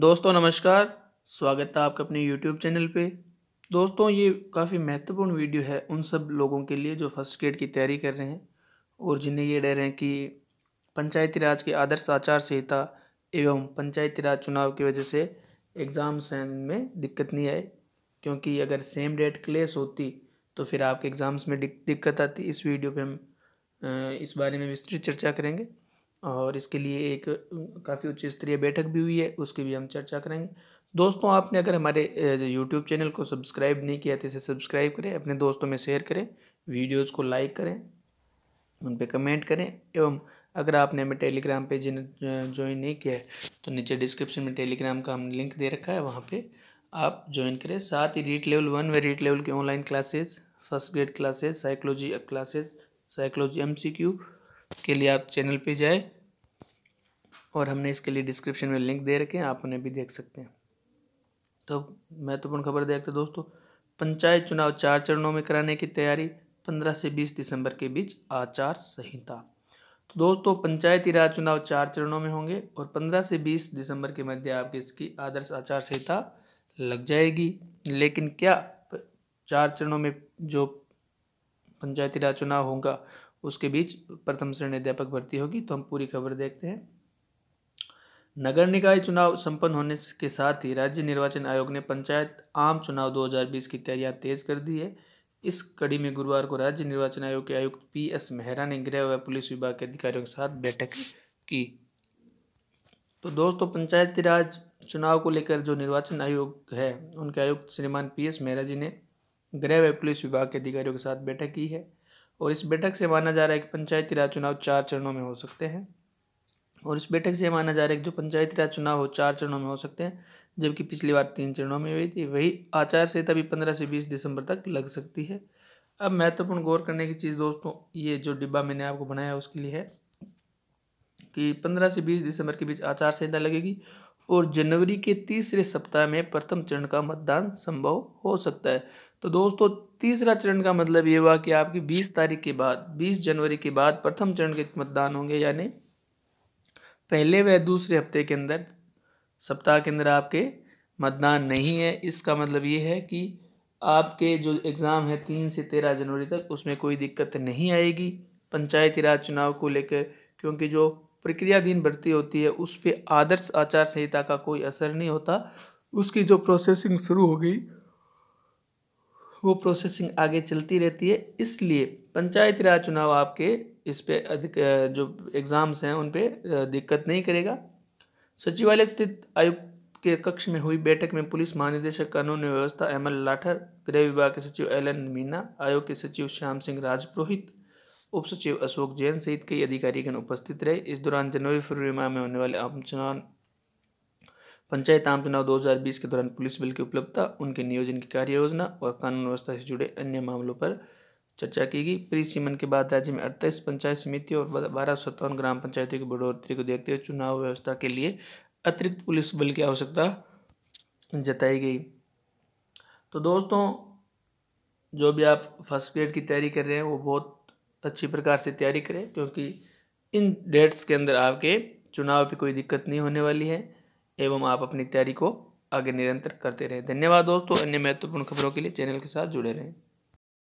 दोस्तों नमस्कार स्वागत है आपका अपने YouTube चैनल पे दोस्तों ये काफ़ी महत्वपूर्ण वीडियो है उन सब लोगों के लिए जो फर्स्ट ग्रेड की तैयारी कर रहे हैं और जिन्हें ये डर है कि पंचायती राज के आदर्श आचार संहिता एवं पंचायती राज चुनाव की वजह से एग्ज़ाम में दिक्कत नहीं आए क्योंकि अगर सेम डेट क्लेश होती तो फिर आपके एग्ज़ाम्स में दिक्कत आती इस वीडियो पर हम इस बारे में विस्तृत चर्चा करेंगे और इसके लिए एक काफ़ी उच्च स्तरीय बैठक भी हुई है उसकी भी हम चर्चा करेंगे दोस्तों आपने अगर हमारे यूट्यूब चैनल को सब्सक्राइब नहीं किया तो इसे सब्सक्राइब करें अपने दोस्तों में शेयर करें वीडियोज़ को लाइक करें उन पर कमेंट करें एवं अगर आपने हमें टेलीग्राम पे जिन ज्वाइन नहीं किया है तो नीचे डिस्क्रिप्शन में टेलीग्राम का हम लिंक दे रखा है वहाँ पे आप ज्वाइन करें साथ ही रीट लेवल वन व रीट लेवल के online classes first grade classes psychology classes psychology MCQ इसके लिए आप चैनल पे जाए और हमने इसके लिए डिस्क्रिप्शन में लिंक दे रखे हैं आप उन्हें भी देख सकते हैं तो महत्वपूर्ण खबर देखते दोस्तों पंचायत चुनाव चार चरणों में कराने की तैयारी पंद्रह से बीस दिसंबर के बीच आचार संहिता तो दोस्तों पंचायती राज चुनाव चार चरणों में होंगे और पंद्रह से बीस दिसंबर के मध्य आपकी इसकी आदर्श आचार संहिता लग जाएगी लेकिन क्या चार चरणों में जो पंचायती राज चुनाव होगा उसके बीच प्रथम श्रेणी अध्यापक भर्ती होगी तो हम पूरी खबर देखते हैं नगर निकाय चुनाव संपन्न होने के साथ ही राज्य निर्वाचन आयोग ने पंचायत आम चुनाव 2020 की तैयारियां तेज कर दी है इस कड़ी में गुरुवार को राज्य निर्वाचन आयोग के आयुक्त पी एस मेहरा ने गृह व पुलिस विभाग के अधिकारियों के साथ बैठक की तो दोस्तों पंचायती राज चुनाव को लेकर जो निर्वाचन आयोग है उनके आयुक्त श्रीमान पी एस मेहरा जी ने गृह व पुलिस विभाग के अधिकारियों के साथ बैठक की है और इस बैठक से माना जा रहा है कि पंचायती राज चुनाव चार चरणों में हो सकते हैं और इस बैठक से माना जा रहा है कि जो पंचायती राज चुनाव हो चार चरणों में हो सकते हैं जबकि पिछली बार तीन चरणों में हुई थी वही आचार संहिता भी पंद्रह से बीस दिसंबर तक लग सकती है अब महत्वपूर्ण गौर करने की चीज़ दोस्तों ये जो डिब्बा मैंने आपको बनाया उसके लिए है कि पंद्रह से बीस दिसंबर के बीच आचार संहिता लगेगी और जनवरी के तीसरे सप्ताह में प्रथम चरण का मतदान संभव हो सकता है तो दोस्तों तीसरा चरण का मतलब ये हुआ कि आपकी 20 तारीख के बाद 20 जनवरी के बाद प्रथम चरण के मतदान होंगे यानी पहले व दूसरे हफ्ते के अंदर सप्ताह के अंदर आपके मतदान नहीं है इसका मतलब ये है कि आपके जो एग्ज़ाम है तीन से तेरह जनवरी तक उसमें कोई दिक्कत नहीं आएगी पंचायती राज चुनाव को लेकर क्योंकि जो प्रक्रियाधीन भर्ती होती है उस पर आदर्श आचार संहिता का कोई असर नहीं होता उसकी जो प्रोसेसिंग शुरू हो गई वो प्रोसेसिंग आगे चलती रहती है इसलिए पंचायती राज चुनाव आपके इस पे अधिक जो एग्ज़ाम्स हैं उन पे दिक्कत नहीं करेगा सचिवालय स्थित आयुक्त के कक्ष में हुई बैठक में पुलिस महानिदेशक कानून व्यवस्था एम एल लाठर गृह विभाग के सचिव एल एन मीना आयोग के सचिव श्याम सिंह राजपुरोहित उप सचिव अशोक जैन सहित कई अधिकारीगण उपस्थित रहे इस दौरान जनवरी फरवरी माह में होने वाले आम चुनाव पंचायत आम चुनाव 2020 के दौरान पुलिस बल की उपलब्धता उनके नियोजन की कार्य योजना और कानून व्यवस्था से जुड़े अन्य मामलों पर चर्चा की गई प्री सीमन के बाद राज्य में अड़तीस पंचायत समिति और बारह सत्तावन ग्राम पंचायतों की बढ़ोतरी को देखते हुए चुनाव व्यवस्था के लिए अतिरिक्त पुलिस बल की आवश्यकता जताई गई तो दोस्तों जो भी आप फर्स्ट ग्रेड की तैयारी कर रहे हैं वो बहुत अच्छी प्रकार से तैयारी करें क्योंकि इन डेट्स के अंदर आपके चुनाव पे कोई दिक्कत नहीं होने वाली है एवं आप अपनी तैयारी को आगे निरंतर करते रहें धन्यवाद दोस्तों अन्य महत्वपूर्ण खबरों के लिए चैनल के साथ जुड़े रहें